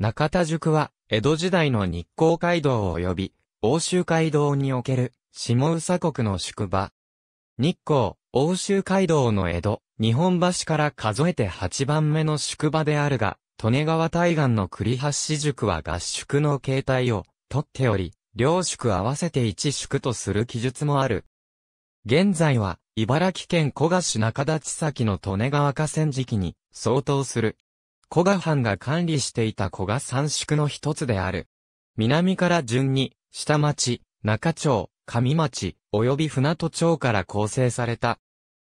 中田宿は、江戸時代の日光街道及び、欧州街道における、下宇佐国の宿場。日光、欧州街道の江戸、日本橋から数えて8番目の宿場であるが、利根川対岸の栗橋宿は合宿の形態を、とっており、両宿合わせて一宿とする記述もある。現在は、茨城県古河市中田崎の利根川河川敷に、相当する、古賀藩が管理していた古賀三宿の一つである。南から順に、下町、中町、上町、及び船戸町から構成された。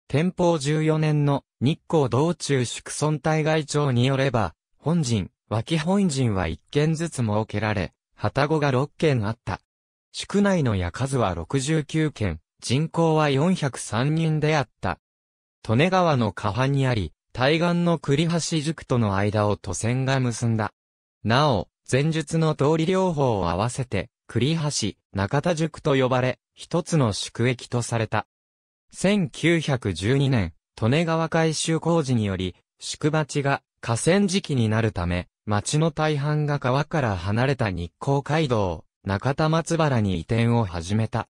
天保14年の日光道中宿村対外町によれば、本陣、脇本陣は1軒ずつ設けられ、旗子が6軒あった。宿内の矢数は69軒、人口は403人であった。利根川の河畔にあり、対岸の栗橋塾との間を都線が結んだ。なお、前述の通り両方を合わせて、栗橋、中田塾と呼ばれ、一つの宿駅とされた。1912年、利根川改修工事により、宿町が河川敷になるため、町の大半が川から離れた日光街道、中田松原に移転を始めた。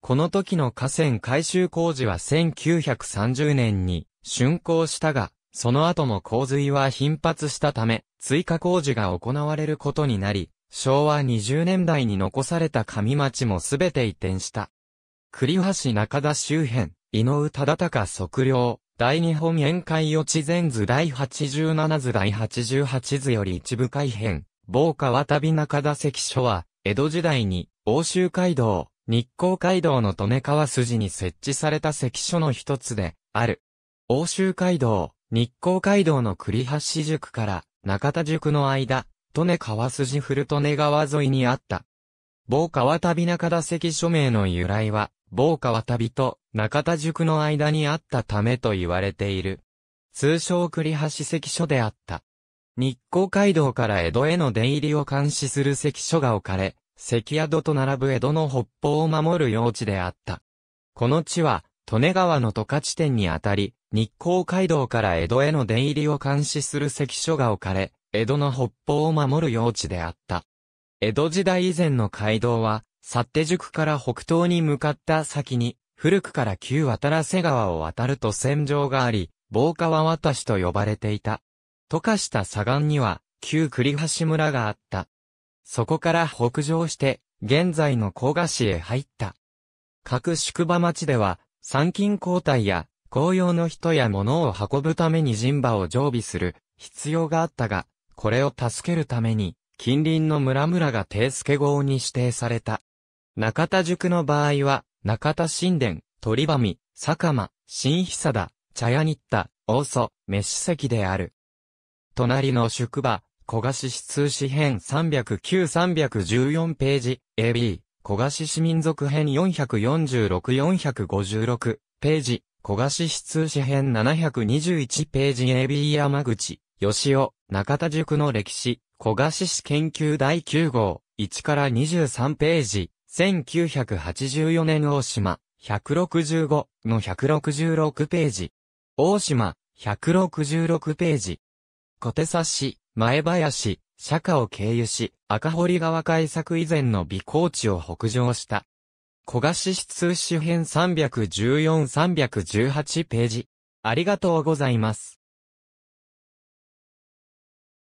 この時の河川改修工事は1930年に竣工したが、その後も洪水は頻発したため、追加工事が行われることになり、昭和20年代に残された上町もすべて移転した。栗橋中田周辺、井上忠敬測量、大日本宴会予知前図第87図第88図より一部改編、某川旅中田関所は、江戸時代に、欧州街道、日光街道の利根川筋に設置された関所の一つで、ある。欧州街道、日光街道の栗橋宿から中田宿の間、利根川筋古利根川沿いにあった。某川旅中田関署名の由来は、某川旅と中田宿の間にあったためと言われている。通称栗橋関所であった。日光街道から江戸への出入りを監視する関所が置かれ、関宿と並ぶ江戸の北方を守る用地であった。この地は、利根川の渡河地点にあたり、日光街道から江戸への出入りを監視する関所が置かれ、江戸の北方を守る用地であった。江戸時代以前の街道は、幸手塾から北東に向かった先に、古くから旧渡良瀬川を渡ると戦場があり、防川渡しと呼ばれていた。溶かした左岸には、旧栗橋村があった。そこから北上して、現在の甲賀市へ入った。各宿場町では、参勤交代や公用の人や物を運ぶために人馬を常備する必要があったが、これを助けるために、近隣の村々が定助号に指定された。中田塾の場合は、中田神殿、鳥羽坂間、新久田、茶屋日田、大祖、飯席である。隣の宿場、小菓子市通史編309-314ページ、AB、小菓子市民族編446-456ページ、小菓子室詩編721ページ AB 山口、吉尾、中田塾の歴史、小菓子史研究第9号、1から23ページ、1984年大島、165の166ページ。大島、166ページ。小手差し、前林、釈迦を経由し、赤堀川開作以前の美高地を北上した。小菓子通詩編314-318ページ。ありがとうございます。